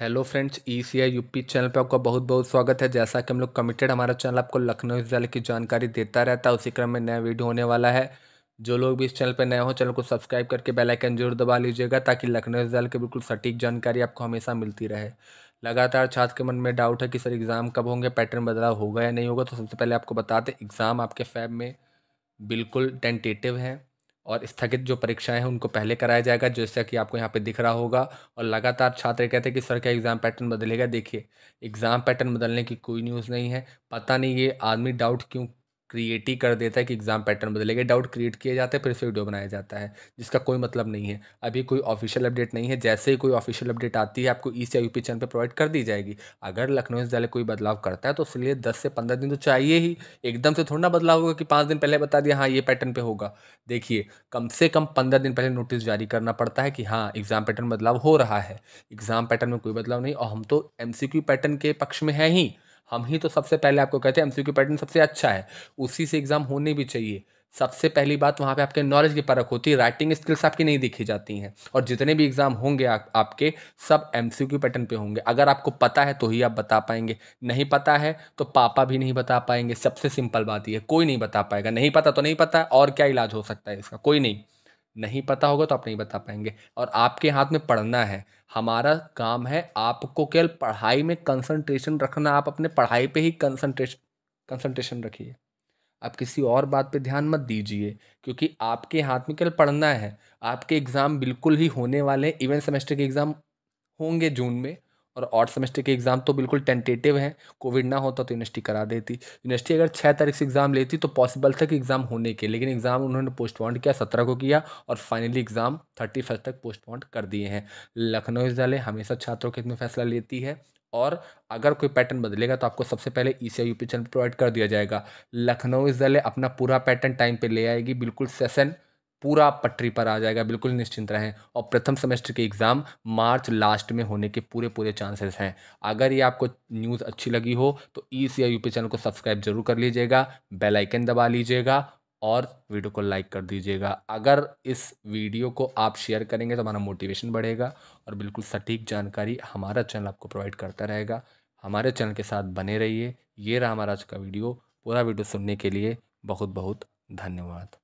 hello friends E C I UP channel पर आपका बहुत बहुत स्वागत है जैसा कि हम लोग कमिटेड हमारा चैनल आपको लखनऊ जिले की जानकारी देता रहता है उसी क्रम में नया वीडियो होने वाला है जो लोग भी इस चैनल पर नए हो चैनल को सब्सक्राइब करके बेल आइकन जरूर दबा लीजिएगा ताकि लखनऊ जिले की बिल्कुल सटीक जानकारी आपको हमेशा मिलती रहे लगातार छात्र के मन में डाउट है कि सर एग्ज़ाम कब होंगे पैटर्न बदलाव होगा या नहीं होगा तो सबसे पहले आपको बताते एग्ज़ाम आपके फैब में बिल्कुल टेंटेटिव है और स्थगित जो परीक्षाएं हैं उनको पहले कराया जाएगा जैसा कि आपको यहाँ पे दिख रहा होगा और लगातार छात्र कहते हैं कि सर क्या एग्ज़ाम पैटर्न बदलेगा देखिए एग्ज़ाम पैटर्न बदलने की कोई न्यूज़ नहीं है पता नहीं ये आदमी डाउट क्यों क्रिएट ही कर देता है कि एग्ज़ाम पैटर्न बदलेगा डाउट क्रिएट किया जाता है फिर से वीडियो बनाया जाता है जिसका कोई मतलब नहीं है अभी कोई ऑफिशियल अपडेट नहीं है जैसे ही कोई ऑफिशियल अपडेट आती है आपको ई सी आई चैनल पर प्रोवाइड कर दी जाएगी अगर लखनऊ से कोई बदलाव करता है तो उसके दस से पंद्रह दिन तो चाहिए ही एकदम से थोड़ा ना बदलाव होगा कि पाँच दिन पहले बता दिया हाँ ये पैटर्न पर होगा देखिए कम से कम पंद्रह दिन पहले नोटिस जारी करना पड़ता है कि हाँ एग्ज़ाम पैटर्न बदलाव हो रहा है एग्ज़ाम पैटर्न में कोई बदलाव नहीं और हम तो एम सी क्यू पैटर्न के पक्ष में हैं ही हम ही तो सबसे पहले आपको कहते हैं एमसीक्यू पैटर्न सबसे अच्छा है उसी से एग्ज़ाम होनी भी चाहिए सबसे पहली बात वहाँ पे आपके नॉलेज की परख होती है राइटिंग स्किल्स आपकी नहीं दिखी जाती हैं और जितने भी एग्ज़ाम होंगे आप, आपके सब एम सी पैटर्न पे होंगे अगर आपको पता है तो ही आप बता पाएंगे नहीं पता है तो पापा भी नहीं बता पाएंगे सबसे सिंपल बात यह कोई नहीं बता पाएगा नहीं पता तो नहीं पता और क्या इलाज हो सकता है इसका कोई नहीं नहीं पता होगा तो आप नहीं बता पाएंगे और आपके हाथ में पढ़ना है हमारा काम है आपको केवल पढ़ाई में कंसंट्रेशन रखना आप अपने पढ़ाई पे ही कंसंट्रेशन कंसंट्रेशन रखिए आप किसी और बात पे ध्यान मत दीजिए क्योंकि आपके हाथ में केवल पढ़ना है आपके एग्ज़ाम बिल्कुल ही होने वाले हैं इवन सेमेस्टर के एग्ज़ाम होंगे जून में और आठ सेमेस्टर के एग्ज़ाम तो बिल्कुल टेंटेटिव हैं कोविड ना होता तो यूनिवर्सिटी करा देती यूनिवर्सिटी अगर छः तारीख से एग्ज़ाम लेती तो पॉसिबल था कि एग्ज़ाम होने के लेकिन एग्ज़ाम उन्होंने पोस्टपोन किया सत्रह को किया और फाइनली एग्ज़ाम थर्टी फर्स्ट तक पोस्टपोन कर दिए हैं लखनऊ विद्यालय हमेशा छात्रों के इतने फैसला लेती है और अगर कोई पैटर्न बदलेगा तो आपको सबसे पहले ई सी आई चैनल प्रोवाइड कर दिया जाएगा लखनऊ विद्यालय अपना पूरा पैटर्न टाइम पर ले आएगी बिल्कुल सेशन पूरा पटरी पर आ जाएगा बिल्कुल निश्चिंत रहें और प्रथम सेमेस्टर के एग्ज़ाम मार्च लास्ट में होने के पूरे पूरे चांसेस हैं अगर ये आपको न्यूज़ अच्छी लगी हो तो ई सी आई चैनल को सब्सक्राइब जरूर कर लीजिएगा बेल आइकन दबा लीजिएगा और वीडियो को लाइक कर दीजिएगा अगर इस वीडियो को आप शेयर करेंगे तो हमारा मोटिवेशन बढ़ेगा और बिल्कुल सटीक जानकारी हमारा चैनल आपको प्रोवाइड करता रहेगा हमारे चैनल के साथ बने रहिए ये रहा हमारा आज का वीडियो पूरा वीडियो सुनने के लिए बहुत बहुत धन्यवाद